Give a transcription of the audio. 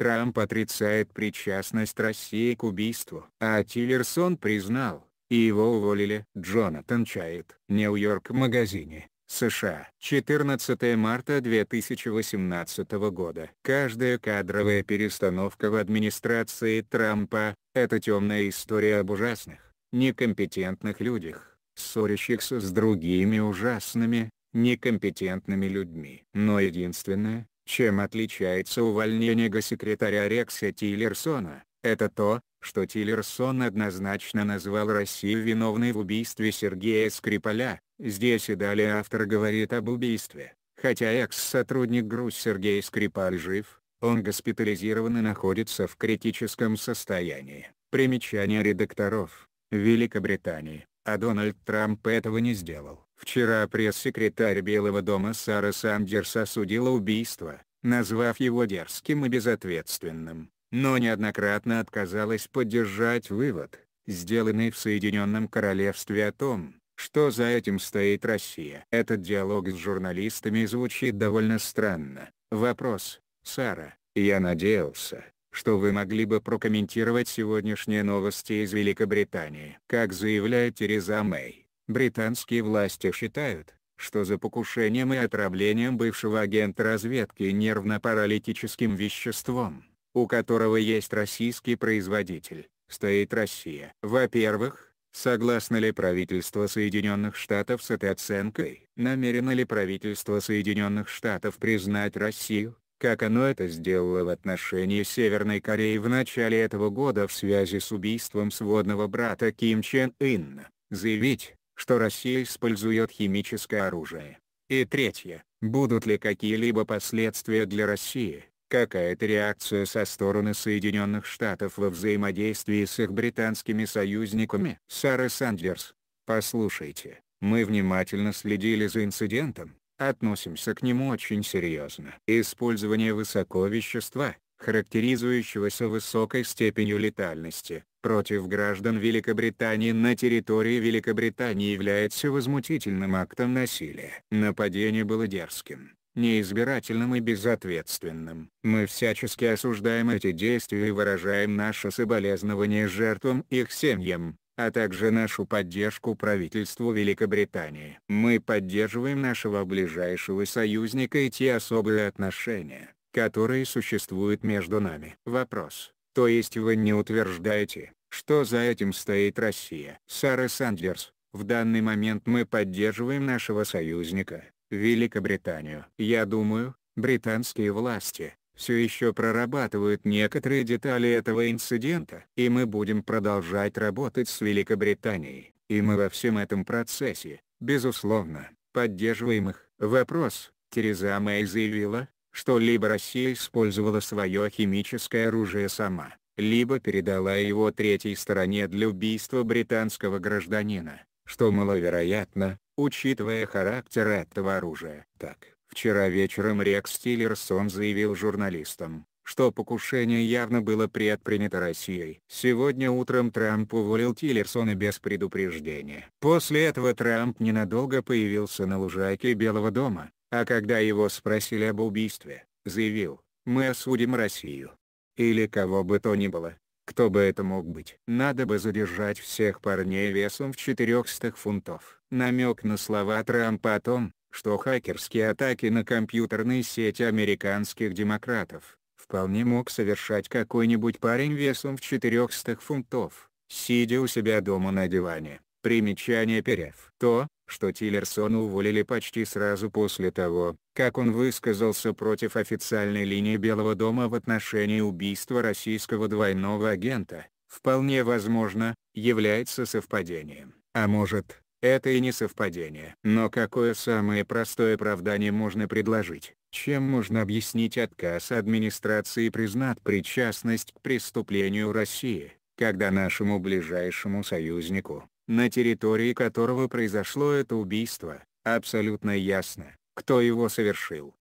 Трамп отрицает причастность России к убийству. А Тиллерсон признал, и его уволили. Джонатан Чайт. Нью-Йорк магазине. США. 14 марта 2018 года. Каждая кадровая перестановка в администрации Трампа – это темная история об ужасных, некомпетентных людях, ссорящихся с другими ужасными, некомпетентными людьми. Но единственное, чем отличается увольнение госсекретаря Рекса Тиллерсона, это то, что Тиллерсон однозначно назвал Россию виновной в убийстве Сергея Скрипаля, здесь и далее автор говорит об убийстве, хотя экс-сотрудник ГРУ Сергей Скрипаль жив, он госпитализирован и находится в критическом состоянии. Примечание редакторов. Великобритании, а Дональд Трамп этого не сделал. Вчера пресс-секретарь Белого дома Сара Сандерс осудила убийство, назвав его дерзким и безответственным, но неоднократно отказалась поддержать вывод, сделанный в Соединенном Королевстве о том, что за этим стоит Россия. Этот диалог с журналистами звучит довольно странно. Вопрос, Сара, я надеялся, что вы могли бы прокомментировать сегодняшние новости из Великобритании. Как заявляет Тереза Мэй, британские власти считают, что за покушением и отравлением бывшего агента разведки нервно-паралитическим веществом, у которого есть российский производитель, стоит Россия. Во-первых, согласно ли правительство Соединенных Штатов с этой оценкой? Намерено ли правительство Соединенных Штатов признать Россию? как оно это сделало в отношении Северной Кореи в начале этого года в связи с убийством сводного брата Ким Чен Ына, заявить, что Россия использует химическое оружие. И третье, будут ли какие-либо последствия для России, какая-то реакция со стороны Соединенных Штатов во взаимодействии с их британскими союзниками. Сара Сандерс, послушайте, мы внимательно следили за инцидентом, относимся к нему очень серьезно. Использование вещества, характеризующегося высокой степенью летальности, против граждан Великобритании на территории Великобритании является возмутительным актом насилия. Нападение было дерзким, неизбирательным и безответственным. Мы всячески осуждаем эти действия и выражаем наше соболезнование жертвам их семьям а также нашу поддержку правительству Великобритании. Мы поддерживаем нашего ближайшего союзника и те особые отношения, которые существуют между нами. Вопрос. То есть вы не утверждаете, что за этим стоит Россия. Сара Сандерс, в данный момент мы поддерживаем нашего союзника, Великобританию. Я думаю, британские власти, все еще прорабатывают некоторые детали этого инцидента. И мы будем продолжать работать с Великобританией, и мы во всем этом процессе, безусловно, поддерживаем их. Вопрос, Тереза Мэй заявила, что либо Россия использовала свое химическое оружие сама, либо передала его третьей стороне для убийства британского гражданина, что маловероятно, учитывая характер этого оружия. Так, вчера вечером Рекс Тиллерсон заявил журналистам, что покушение явно было предпринято Россией. Сегодня утром Трамп уволил Тиллерсона без предупреждения. После этого Трамп ненадолго появился на лужайке Белого дома, а когда его спросили об убийстве, заявил, «Мы осудим Россию. Или кого бы то ни было, кто бы это мог быть. Надо бы задержать всех парней весом в 400 фунтов». Намек на слова Трампа о том, что хакерские атаки на компьютерные сети американских демократов вполне мог совершать какой-нибудь парень весом в 400 фунтов, сидя у себя дома на диване. Примечание перев. То, что Тиллерсона уволили почти сразу после того, как он высказался против официальной линии Белого дома в отношении убийства российского двойного агента, вполне возможно, является совпадением. А может, это и не совпадение. Но какое самое простое оправдание можно предложить? Чем можно объяснить отказ администрации признать причастность к преступлению России, когда нашему ближайшему союзнику, на территории которого произошло это убийство, абсолютно ясно, кто его совершил.